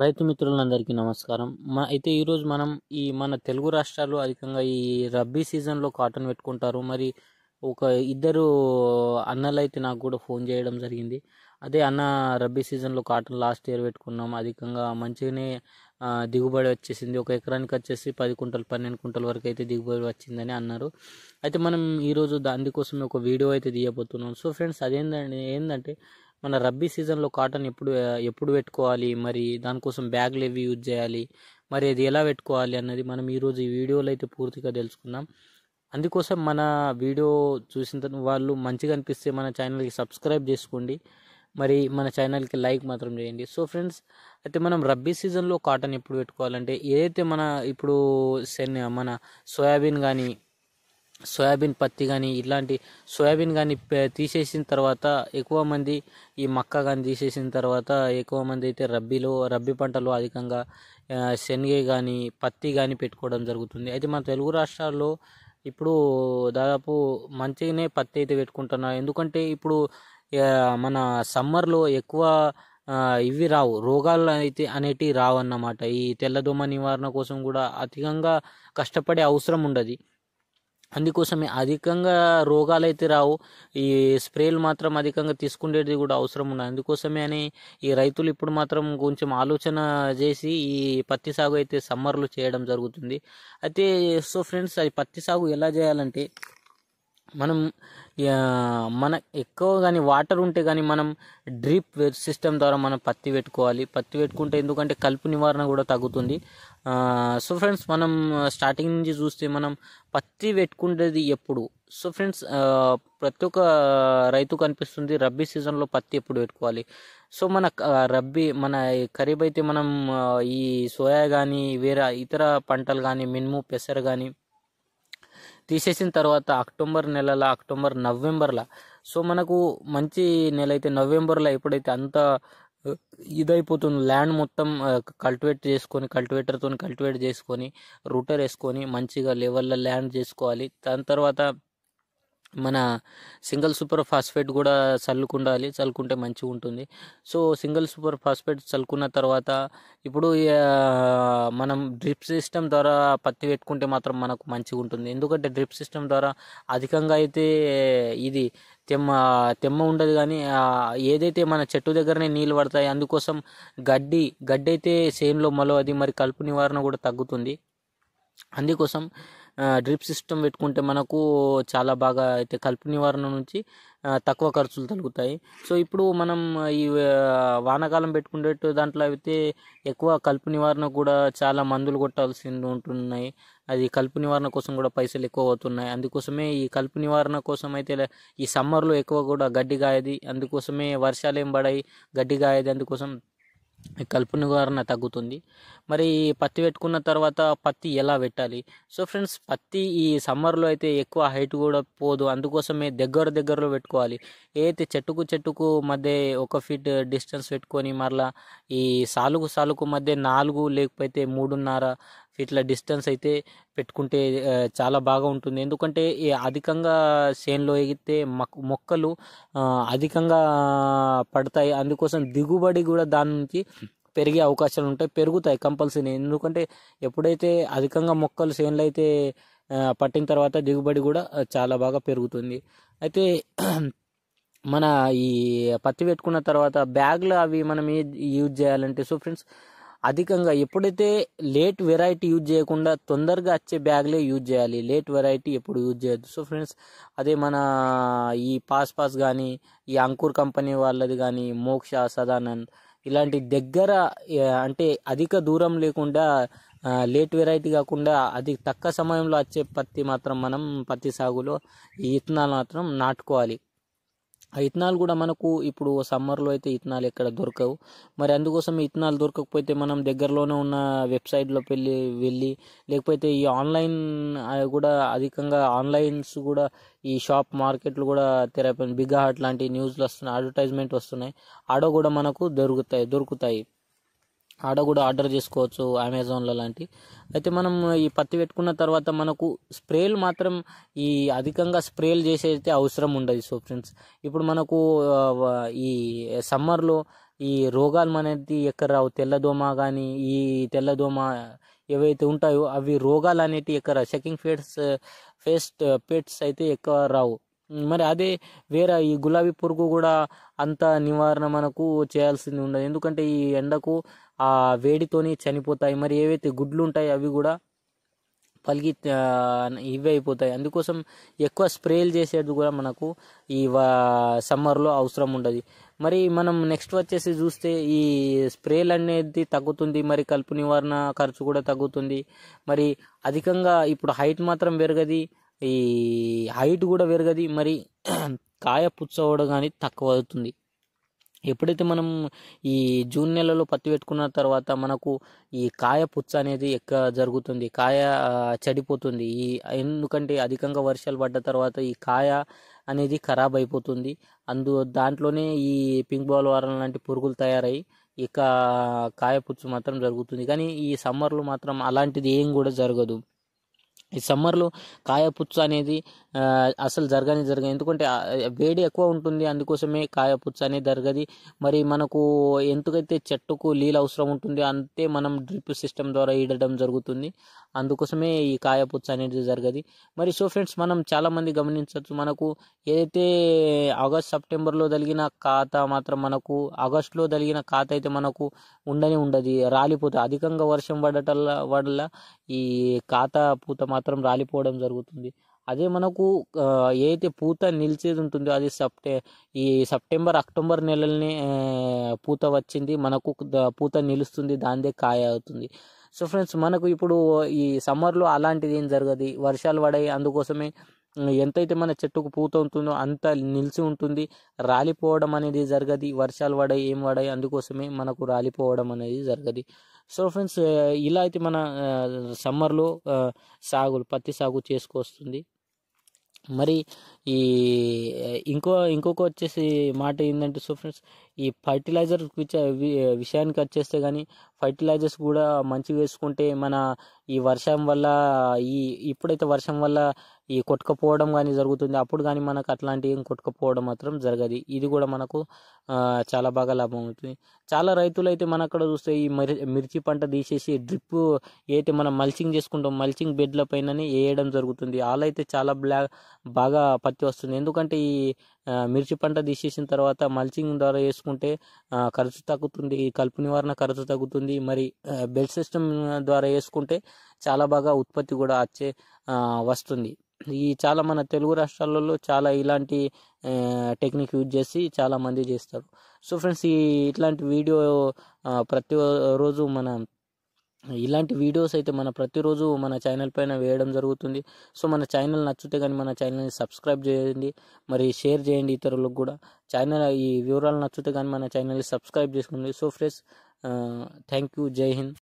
రైతు మిత్రులందరికీ నమస్కారం మా అయితే ఈరోజు మనం ఈ మన తెలుగు రాష్ట్రాలు అధికంగా ఈ రబ్బీ సీజన్లో కాటన్ పెట్టుకుంటారు మరి ఒక ఇద్దరు అన్నలు అయితే నాకు కూడా ఫోన్ చేయడం జరిగింది అదే అన్న రబ్బీ సీజన్లో కాటన్ లాస్ట్ ఇయర్ పెట్టుకున్నాం అధికంగా మంచిగానే దిగుబడి వచ్చేసింది ఒక ఎకరానికి వచ్చేసి పది కుంటలు పన్నెండు కుంటల వరకు అయితే దిగుబడి వచ్చిందని అన్నారు అయితే మనం ఈరోజు దానికోసమే ఒక వీడియో అయితే తీయబోతున్నాం సో ఫ్రెండ్స్ అదేంటంటే ఏంటంటే మన రబ్బీ సీజన్లో కాటన్ ఎప్పుడు ఎప్పుడు పెట్టుకోవాలి మరి దానికోసం బ్యాగ్లు ఏవి యూజ్ చేయాలి మరి అది ఎలా పెట్టుకోవాలి అన్నది మనం ఈరోజు ఈ వీడియోలో అయితే పూర్తిగా తెలుసుకుందాం అందుకోసం మన వీడియో చూసిన వాళ్ళు మంచిగా అనిపిస్తే మన ఛానల్కి సబ్స్క్రైబ్ చేసుకోండి మరి మన ఛానల్కి లైక్ మాత్రం చేయండి సో ఫ్రెండ్స్ అయితే మనం రబ్బీ సీజన్లో కాటన్ ఎప్పుడు పెట్టుకోవాలంటే ఏదైతే మన ఇప్పుడు సెన్ మన సోయాబీన్ కానీ సోయాబీన్ పత్తి కానీ ఇలాంటి సోయాబీన్ కానీ తీసేసిన తర్వాత ఎక్కువ మంది ఈ మక్క కానీ తీసేసిన తర్వాత ఎక్కువ మంది అయితే రబ్బీలో రబ్బీ పంటలు అధికంగా శనగ కానీ పత్తి కానీ పెట్టుకోవడం జరుగుతుంది అయితే మన తెలుగు రాష్ట్రాల్లో ఇప్పుడు దాదాపు మంచిగానే పత్తి అయితే పెట్టుకుంటున్నారు ఎందుకంటే ఇప్పుడు మన సమ్మర్లో ఎక్కువ ఇవి రావు రోగాలు అయితే అనేటివి రావు అన్నమాట ఈ తెల్లదోమ నివారణ కోసం కూడా అధికంగా కష్టపడే అవసరం ఉండదు అందుకోసమే అధికంగా రోగాలు అయితే రావు ఈ స్ప్రేలు మాత్రం అధికంగా తీసుకునేది కూడా అవసరం ఉన్నాయి అందుకోసమే అని ఈ రైతులు ఇప్పుడు మాత్రం కొంచెం ఆలోచన చేసి ఈ పత్తి సాగు అయితే సమ్మర్లు చేయడం జరుగుతుంది అయితే సో ఫ్రెండ్స్ అది పత్తి సాగు ఎలా చేయాలంటే మనం మన ఎక్కువ కానీ వాటర్ ఉంటే కానీ మనం డ్రిప్ సిస్టమ్ ద్వారా మనం పత్తి పెట్టుకోవాలి పత్తి పెట్టుకుంటే ఎందుకంటే కలుపు నివారణ కూడా తగ్గుతుంది సో ఫ్రెండ్స్ మనం స్టార్టింగ్ నుంచి చూస్తే మనం పత్తి పెట్టుకుంటేది ఎప్పుడు సో ఫ్రెండ్స్ ప్రతి ఒక్క రైతు కనిపిస్తుంది రబ్బీ సీజన్లో పత్తి ఎప్పుడు పెట్టుకోవాలి సో మన రబ్బీ మన ఖరీఫ్ అయితే మనం ఈ సోయా కానీ వేరే ఇతర పంటలు కానీ మినుము పెసర కానీ తీసేసిన తర్వాత అక్టోబర్ నెలలో అక్టోబర్ నవంబర్లో సో మనకు మంచి నెల అయితే నవంబర్లో ఎప్పుడైతే అంత ఇదైపోతుంది ల్యాండ్ మొత్తం కల్టివేట్ చేసుకొని కల్టివేటర్తో కల్టివేట్ చేసుకొని రూటర్ వేసుకొని మంచిగా లెవెల్లో ల్యాండ్ చేసుకోవాలి దాని తర్వాత మన సింగిల్ సూపర్ ఫాస్ఫేట్ కూడా చల్లుకుండాలి చల్లుకుంటే మంచిగా ఉంటుంది సో సింగిల్ సూపర్ ఫాస్ఫేట్ చల్లుకున్న తర్వాత ఇప్పుడు మనం డ్రిప్ సిస్టమ్ ద్వారా పత్తి పెట్టుకుంటే మాత్రం మనకు మంచిగా ఉంటుంది ఎందుకంటే డ్రిప్ సిస్టమ్ ద్వారా అధికంగా అయితే ఇది తెమ్మ తెమ్మ ఉండదు కానీ ఏదైతే మన చెట్టు దగ్గరనే నీళ్ళు పడతాయి అందుకోసం గడ్డి గడ్డి అయితే సేమ్లో మలో అది మరి కలుపు నివారణ కూడా తగ్గుతుంది అందుకోసం డ్రిప్ సిస్టమ్ పెట్టుకుంటే మనకు చాలా బాగా అయితే కలుపు నివారణ నుంచి తక్కువ ఖర్చులు తగ్గుతాయి సో ఇప్పుడు మనం ఈ వానాకాలం పెట్టుకునే దాంట్లో అయితే ఎక్కువ కలుపు నివారణ కూడా చాలా మందులు కొట్టాల్సి ఉంటున్నాయి అది కలుపు నివారణ కోసం కూడా పైసలు ఎక్కువ అవుతున్నాయి అందుకోసమే ఈ కలుపు నివారణ కోసం అయితే ఈ సమ్మర్లో ఎక్కువ కూడా గడ్డి గాయది అందుకోసమే వర్షాలు ఏం పడాయి గడ్డి గాయది అందుకోసం కలుపు నివారణ తగ్గుతుంది మరి పత్తి పెట్టుకున్న తర్వాత పత్తి ఎలా పెట్టాలి సో ఫ్రెండ్స్ పత్తి ఈ సమ్మర్లో అయితే ఎక్కువ హైట్ కూడా పోదు అందుకోసమే దగ్గర దగ్గరలో పెట్టుకోవాలి ఏదైతే చెట్టుకు చెట్టుకు మధ్య ఒక ఫీట్ డిస్టెన్స్ పెట్టుకొని మరలా ఈ సాలుకు సాలుకు మధ్య నాలుగు లేకపోతే మూడున్నర ఇట్లా డిస్టెన్స్ అయితే పెట్టుకుంటే చాలా బాగా ఉంటుంది ఎందుకంటే అధికంగా చేన్లో ఎగితే మొక్కలు అధికంగా పడతాయి అందుకోసం దిగుబడి కూడా దాని నుంచి పెరిగే అవకాశాలు ఉంటాయి పెరుగుతాయి కంపల్సరీ ఎందుకంటే ఎప్పుడైతే అధికంగా మొక్కలు చేన్లు అయితే పట్టిన తర్వాత దిగుబడి కూడా చాలా బాగా పెరుగుతుంది అయితే మన ఈ పత్తి పెట్టుకున్న తర్వాత బ్యాగ్లు అవి మనం యూజ్ చేయాలంటే సో ఫ్రెండ్స్ అధికంగా ఎప్పుడైతే లేట్ వెరైటీ యూజ్ చేయకుండా తొందరగా వచ్చే బ్యాగ్లే యూజ్ చేయాలి లేట్ వెరైటీ ఎప్పుడు యూజ్ చేయొద్దు సో ఫ్రెండ్స్ అదే మన ఈ పాస్ పాస్ కానీ ఈ అంకుర్ కంపెనీ వాళ్ళది కానీ మోక్ష సదానంద్ ఇలాంటి దగ్గర అంటే అధిక దూరం లేకుండా లేట్ వెరైటీ కాకుండా అది తక్కువ సమయంలో వచ్చే పత్తి మాత్రం మనం పత్తి సాగులో ఈ ఇత్తనాలు మాత్రం నాటుకోవాలి ఆ ఇథనాల్ కూడా మనకు ఇప్పుడు సమ్మర్లో అయితే ఇథనాల్ ఎక్కడ దొరకవు మరి అందుకోసం ఇథనాల్ దొరకకపోతే మనం దగ్గరలోనే ఉన్న వెబ్సైట్లో వెళ్ళి వెళ్ళి లేకపోతే ఈ ఆన్లైన్ కూడా అధికంగా ఆన్లైన్స్ కూడా ఈ షాప్ మార్కెట్లు కూడా తెరపై బిగ్గా హాట్ లాంటి న్యూస్లు వస్తున్నాయి అడ్వర్టైజ్మెంట్ వస్తున్నాయి ఆడ కూడా మనకు దొరుకుతాయి దొరుకుతాయి ఆడ కూడా ఆర్డర్ చేసుకోవచ్చు అమెజాన్లో లాంటి అయితే మనం ఈ పత్తి పెట్టుకున్న తర్వాత మనకు స్ప్రేలు మాత్రం ఈ అధికంగా స్ప్రేలు చేసే అవసరం ఉండదు సో ఫ్రెండ్స్ ఇప్పుడు మనకు ఈ సమ్మర్లో ఈ రోగాలు అనేది ఎక్కడ రావు తెల్లదోమ కానీ ఈ తెల్లదోమ ఏవైతే ఉంటాయో అవి రోగాలు అనేటివి ఎక్కడ సెకండ్ ఫేట్స్ ఫేస్ట్ పెట్స్ అయితే ఎక్కువ రావు మరి అదే వేరే ఈ గులాబీ పురుగు కూడా అంత నివారణ మనకు చేయాల్సింది ఉండదు ఎందుకంటే ఈ ఎండకు ఆ వేడితోని చనిపోతాయి మరి ఏవైతే గుడ్లు ఉంటాయి అవి కూడా పలికి ఇవి అయిపోతాయి అందుకోసం ఎక్కువ స్ప్రేలు చేసేది కూడా మనకు ఈ సమ్మర్లో అవసరం ఉండదు మరి మనం నెక్స్ట్ వచ్చేసి చూస్తే ఈ స్ప్రేలు అనేది తగ్గుతుంది మరి కలుపు నివారణ ఖర్చు కూడా తగ్గుతుంది మరి అధికంగా ఇప్పుడు హైట్ మాత్రం పెరగది ఈ హైట్ కూడా పెరగది మరి కాయ పుచ్చవడం కానీ తక్కువ అవుతుంది ఎప్పుడైతే మనం ఈ జూన్ నెలలో పత్తి పెట్టుకున్న తర్వాత మనకు ఈ కాయ పుచ్చ అనేది ఎక్కువ జరుగుతుంది కాయ చెడిపోతుంది ఈ ఎందుకంటే అధికంగా వర్షాలు పడ్డ తర్వాత ఈ కాయ అనేది ఖరాబ్ అయిపోతుంది అందు దాంట్లోనే ఈ పింక్ బాల్ వారం లాంటి పురుగులు తయారయ్యి ఇక కాయపుచ్చు మాత్రం జరుగుతుంది కానీ ఈ సమ్మర్లో మాత్రం అలాంటిది ఏం కూడా జరగదు ఈ సమ్మర్లో కాయపుచ్చు అనేది అసలు జరగని జరగదు ఎందుకంటే వేడి ఎక్కువ ఉంటుంది అందుకోసమే కాయపుచ్చు అనేది జరగది మరి మనకు ఎందుకైతే చెట్టుకు నీళ్ళు అవసరం ఉంటుంది అంతే మనం డ్రిప్ సిస్టమ్ ద్వారా ఈడడం జరుగుతుంది అందుకోసమే ఈ కాయపుచ్చ అనేది జరగదు మరి సో ఫ్రెండ్స్ మనం చాలామంది గమనించవచ్చు మనకు ఏదైతే ఆగస్ట్ సెప్టెంబర్లో జరిగిన ఖాత మాత్రం మనకు ఆగస్ట్లో జరిగిన ఖాత అయితే మనకు ఉండని ఉండదు రాలిపోత అధికంగా వర్షం పడటం వల్ల ఈ ఖాత పూత మాత్రం రాలిపోవడం జరుగుతుంది అదే మనకు ఏదైతే పూత నిలిచేది ఉంటుందో అది సెప్టె ఈ సెప్టెంబర్ అక్టోబర్ నెలలని పూత వచ్చింది మనకు పూత నిలుస్తుంది దాందే కాయ అవుతుంది సో ఫ్రెండ్స్ మనకు ఇప్పుడు ఈ సమ్మర్లో అలాంటిది ఏం జరగదు వర్షాలు పడాయి అందుకోసమే ఎంతైతే మన చెట్టుకు పూత ఉంటుందో అంత నిలిచి ఉంటుంది రాలిపోవడం అనేది జరగదు వర్షాలు పడాయి ఏం పడాయి అందుకోసమే మనకు రాలిపోవడం అనేది జరగదు సో ఫ్రెండ్స్ ఇలా అయితే మన సమ్మర్లో సాగులు పత్తి సాగు చేసుకొస్తుంది మరి ఈ ఇంకో ఇంకొక వచ్చేసి మాట ఏంటంటే సో ఫ్రెండ్స్ ఈ ఫర్టిలైజర్ విషయానికి వచ్చేస్తే కానీ ఫర్టిలైజర్స్ కూడా మంచి వేసుకుంటే మన ఈ వర్షం వల్ల ఈ ఇప్పుడైతే వర్షం వల్ల ఈ కొట్టుకపోవడం కానీ జరుగుతుంది అప్పుడు కానీ మనకు అట్లాంటి ఏం కొట్టుకపోవడం మాత్రం జరగదు ఇది కూడా మనకు చాలా బాగా లాభం అవుతుంది చాలా రైతులు అయితే మన అక్కడ చూస్తే ఈ మిర్చి పంట తీసేసి డ్రిప్ ఏదైతే మనం మల్చింగ్ చేసుకుంటాం మల్చింగ్ బెడ్ల పైననే వేయడం జరుగుతుంది అయితే చాలా బ్లాక్ బాగా పత్తి వస్తుంది ఎందుకంటే ఈ మిర్చి పంట తీసేసిన తర్వాత మల్చింగ్ ద్వారా వేసుకుంటే ఖర్చు తగ్గుతుంది కలుపు నివారణ ఖర్చు తగ్గుతుంది మరి బెల్ట్ సిస్టమ్ ద్వారా వేసుకుంటే చాలా బాగా ఉత్పత్తి కూడా వచ్చే వస్తుంది ఈ చాలా మన తెలుగు రాష్ట్రాలలో చాలా ఇలాంటి టెక్నిక్ యూజ్ చేసి చాలామంది చేస్తారు సో ఫ్రెండ్స్ ఈ ఇట్లాంటి వీడియో ప్రతి రోజు మన ఇలాంటి వీడియోస్ అయితే మన ప్రతిరోజు మన ఛానల్ పైన వేయడం జరుగుతుంది సో మన ఛానల్ నచ్చితే కానీ మన ఛానల్ని సబ్స్క్రైబ్ చేయండి మరి షేర్ చేయండి ఇతరులకు కూడా ఛానల్ ఈ వివరాలు నచ్చితే కానీ మన ఛానల్ని సబ్స్క్రైబ్ చేసుకోండి సో ఫ్రెండ్స్ థ్యాంక్ యూ జై హింద్